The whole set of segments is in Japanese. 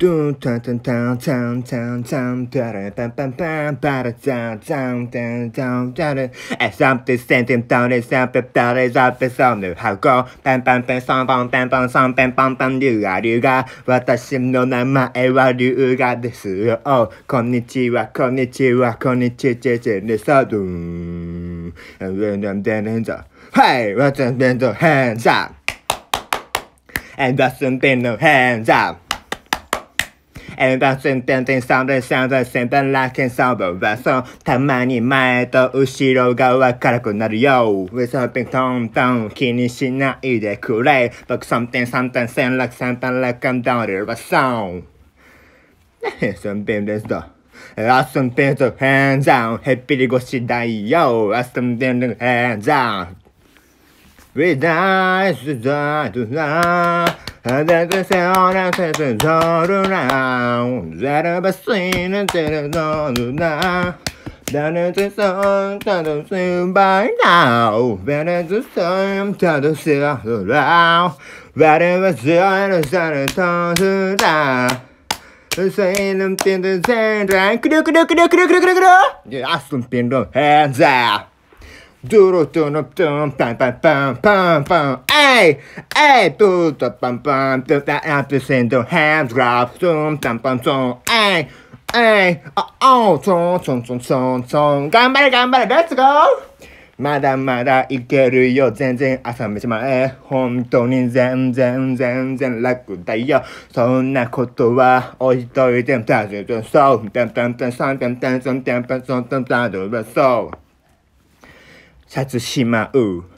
Dun dun dun dun And how Bam bam bam bam bam bam bam bam Hey! What's up? Hands up! And hands up! えー、バスンテンテンサンデンサンデンセンダンラケンサンドバソンたまに前と後ろがわからくなるよ。With something トントン気にしないでくれ。僕 something 三点戦略三点楽観ダウンリルバスン。ね、そんべんですと。ラストンペンとヘンザン。へっぴり腰だよ。ラストンペンとヘンザン。We die, die, die, die. That the sound that says it's all around That I've seen and said it's all around That is the song that I've seen by now That is the song that I've seen around That is the song that I've seen around Saying them things that they're trying Kudu kudu kudu kudu kudu kudu kudu Yeah, I some pin them hands out Doodle doodle doodle pam pam pam pam pam Hey, hey, do the pam pam, do the absent, do hands grab, zoom, tam pam, zoom, hey, hey, oh, oh, zoom, zoom, zoom, zoom, zoom, 頑張れ、頑張れ、レッツゴーまだまだいけるよ。全然朝飯前。本当に全然全然楽だよ。そんなことは置いといて。たじんそう。たんたんたんさんたんたんさんたんたんさんたんたんそう。シャツしまう。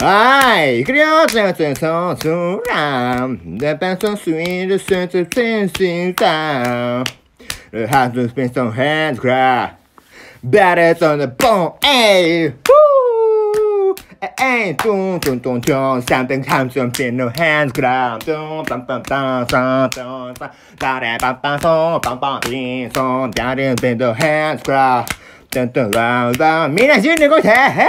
はい、いくよちゃんちゃん、そうそうらん。The person sweet, sweet, sensing down. The heart to spin some hands, cry. Bet it on the bone, ayy! Woo! Ayy, dun, dun, dun, dun, something comes from spin no hands, cry. Dun, bum, bum, dun, dun, dun, dun. Da, da, bum, bum, son, bum, bum, din, son. Da, da, spin no hands, cry. Dun, dun, dun, dun. みんな順に動いて Hey!